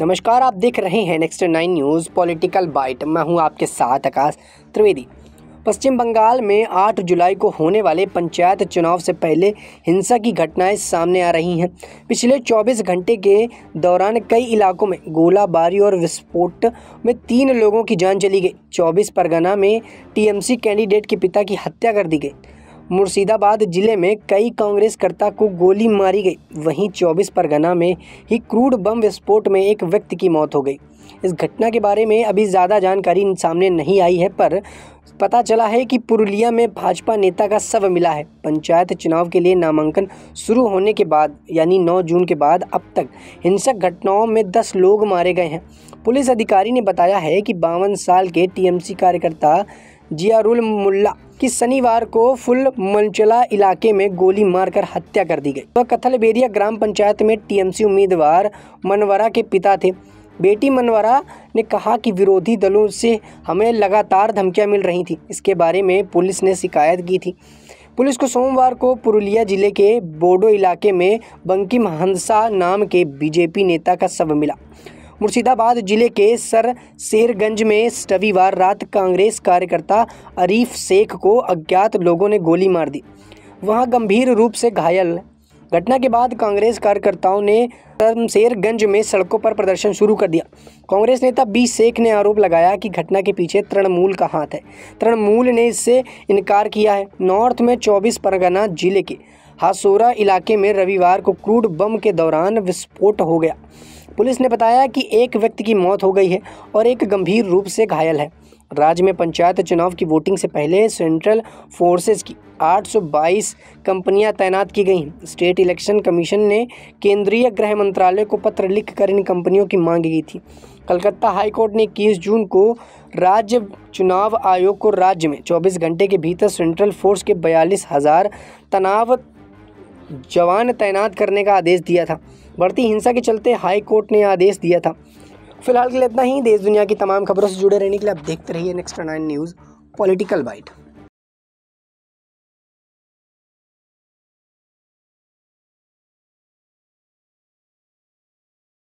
नमस्कार आप देख रहे हैं next nine news political byte मैं हूं आपके साथ आकाश त्रिवेदी पश्चिम बंगाल में 8 जुलाई को होने वाले पंचायत चुनाव से पहले हिंसा की घटनाएं सामने आ रही हैं पिछले 24 घंटे के दौरान कई इलाकों में गोलाबारी और विस्फोट में तीन लोगों की जान चली गई 24 परगना में टीएमसी कैंडिडेट के पिता की हत्या कर दी गई मुर्शिदाबाद जिले में कई कांग्रेसकर्ता को गोली मारी गई वहीं चौबीस परगना में ही क्रूड बम विस्फोट में एक व्यक्ति की मौत हो गई इस घटना के बारे में अभी ज़्यादा जानकारी सामने नहीं आई है पर पता चला है कि पुरुलिया में भाजपा नेता का शव मिला है पंचायत चुनाव के लिए नामांकन शुरू होने के बाद यानी 9 जून के बाद अब तक हिंसक घटनाओं में 10 लोग मारे गए हैं पुलिस अधिकारी ने बताया है कि बावन साल के टीएमसी कार्यकर्ता जियारुल मुल्ला की शनिवार को फुल मंचला इलाके में गोली मारकर हत्या कर दी गई वह तो कथलबेरिया ग्राम पंचायत में टीएमसी उम्मीदवार मनवरा के पिता थे बेटी मनवरा ने कहा कि विरोधी दलों से हमें लगातार धमकियां मिल रही थी इसके बारे में पुलिस ने शिकायत की थी पुलिस को सोमवार को पुरुलिया जिले के बोडो इलाके में बंकिम हंसा नाम के बीजेपी नेता का शव मिला मुर्शिदाबाद जिले के सर शेरगंज में रविवार रात कांग्रेस कार्यकर्ता अरीफ शेख को अज्ञात लोगों ने गोली मार दी वहां गंभीर रूप से घायल घटना के बाद कांग्रेस कार्यकर्ताओं ने शेरगंज में सड़कों पर प्रदर्शन शुरू कर दिया कांग्रेस नेता बी शेख ने आरोप लगाया कि घटना के पीछे तृणमूल का हाथ है तृणमूल ने इससे इनकार किया है नॉर्थ में चौबीस परगना जिले के हासोरा इलाके में रविवार को क्रूड बम के दौरान विस्फोट हो गया पुलिस ने बताया कि एक व्यक्ति की मौत हो गई है और एक गंभीर रूप से घायल है राज्य में पंचायत चुनाव की वोटिंग से पहले सेंट्रल फोर्सेस की 822 कंपनियां तैनात की गई स्टेट इलेक्शन कमीशन ने केंद्रीय गृह मंत्रालय को पत्र लिखकर इन कंपनियों की मांग की थी कलकत्ता हाईकोर्ट ने इक्कीस जून को राज्य चुनाव आयोग को राज्य में 24 घंटे के भीतर सेंट्रल फोर्स के बयालीस हज़ार तनाव जवान तैनात करने का आदेश दिया था बढ़ती हिंसा के चलते हाई कोर्ट ने आदेश दिया था फिलहाल के लिए इतना ही देश दुनिया की तमाम खबरों से जुड़े रहने के लिए आप देखते रहिए next nine news political bite